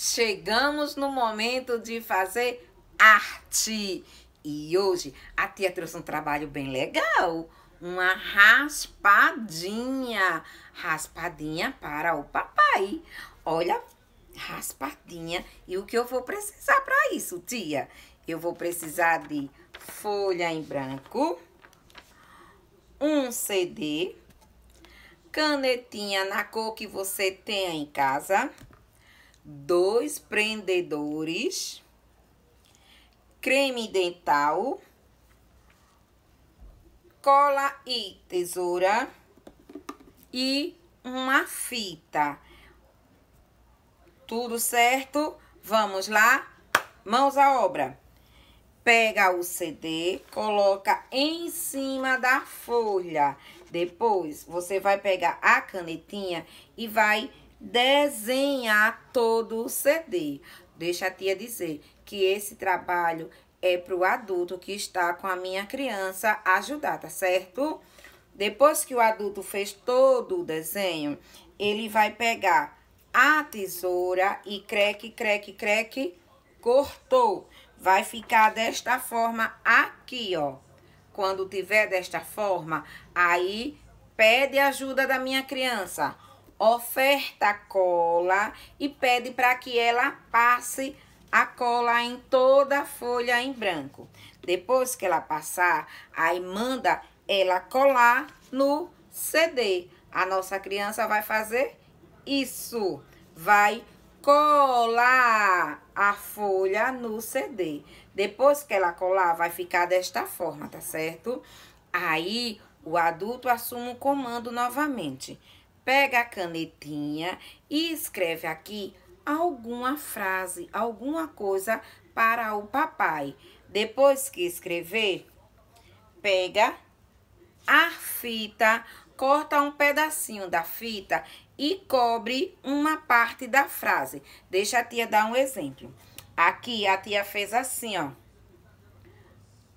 Chegamos no momento de fazer arte. E hoje a tia trouxe um trabalho bem legal. Uma raspadinha. Raspadinha para o papai. Olha, raspadinha. E o que eu vou precisar para isso, tia? Eu vou precisar de folha em branco, um CD, canetinha na cor que você tem em casa dois prendedores, creme dental, cola e tesoura e uma fita. Tudo certo? Vamos lá? Mãos à obra. Pega o CD, coloca em cima da folha. Depois, você vai pegar a canetinha e vai desenhar todo o CD. Deixa a tia dizer que esse trabalho é para o adulto que está com a minha criança ajudar, tá certo? Depois que o adulto fez todo o desenho, ele vai pegar a tesoura e creque, creque, creque, cortou. Vai ficar desta forma aqui, ó. Quando tiver desta forma, aí pede ajuda da minha criança oferta a cola e pede para que ela passe a cola em toda a folha em branco. Depois que ela passar, aí manda ela colar no CD. A nossa criança vai fazer isso. Vai colar a folha no CD. Depois que ela colar, vai ficar desta forma, tá certo? Aí, o adulto assume o comando novamente pega a canetinha e escreve aqui alguma frase, alguma coisa para o papai. Depois que escrever, pega a fita, corta um pedacinho da fita e cobre uma parte da frase. Deixa a tia dar um exemplo. Aqui a tia fez assim, ó.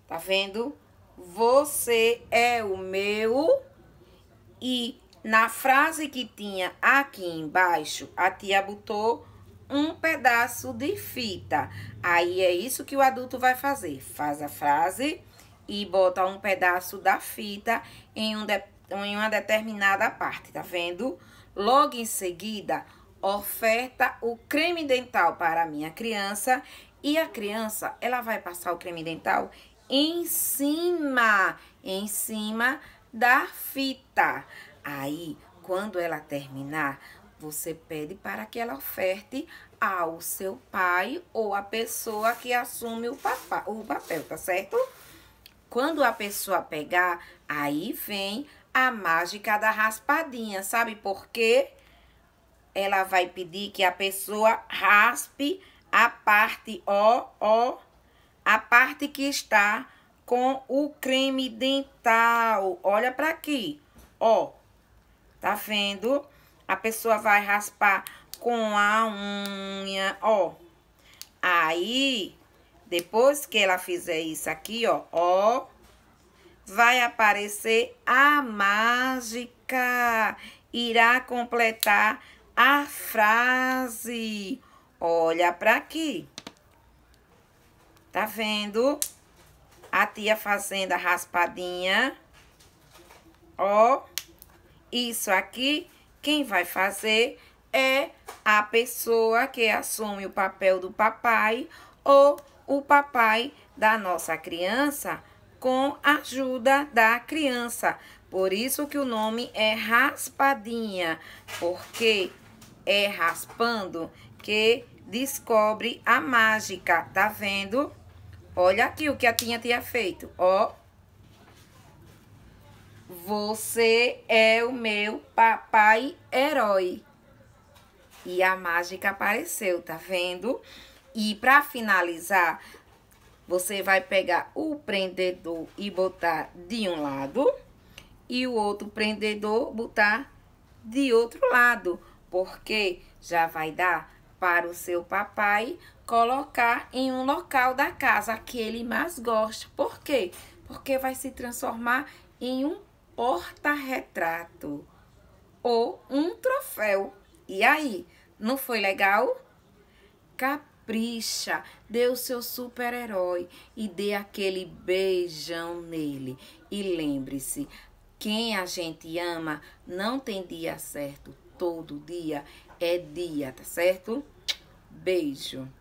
Tá vendo? Você é o meu e na frase que tinha aqui embaixo, a tia botou um pedaço de fita. Aí é isso que o adulto vai fazer. Faz a frase e bota um pedaço da fita em, um de, em uma determinada parte, tá vendo? Logo em seguida, oferta o creme dental para a minha criança e a criança, ela vai passar o creme dental em cima, em cima da fita. Aí, quando ela terminar, você pede para que ela oferte ao seu pai ou à pessoa que assume o, papá, o papel, tá certo? Quando a pessoa pegar, aí vem a mágica da raspadinha, sabe por quê? Ela vai pedir que a pessoa raspe a parte ó, ó, a parte que está com o creme dental. Olha para aqui, ó Tá vendo? A pessoa vai raspar com a unha, ó. Aí, depois que ela fizer isso aqui, ó, ó, vai aparecer a mágica. Irá completar a frase. Olha para aqui. Tá vendo? A tia fazendo a raspadinha. Ó. Isso aqui, quem vai fazer é a pessoa que assume o papel do papai ou o papai da nossa criança com a ajuda da criança. Por isso que o nome é raspadinha, porque é raspando que descobre a mágica, tá vendo? Olha aqui o que a tinha tinha feito, ó. Você é o meu papai herói. E a mágica apareceu, tá vendo? E para finalizar, você vai pegar o prendedor e botar de um lado e o outro prendedor botar de outro lado, porque já vai dar para o seu papai colocar em um local da casa que ele mais gosta. Por quê? Porque vai se transformar em um porta-retrato ou um troféu. E aí, não foi legal? Capricha, dê o seu super-herói e dê aquele beijão nele. E lembre-se, quem a gente ama não tem dia certo, todo dia é dia, tá certo? Beijo.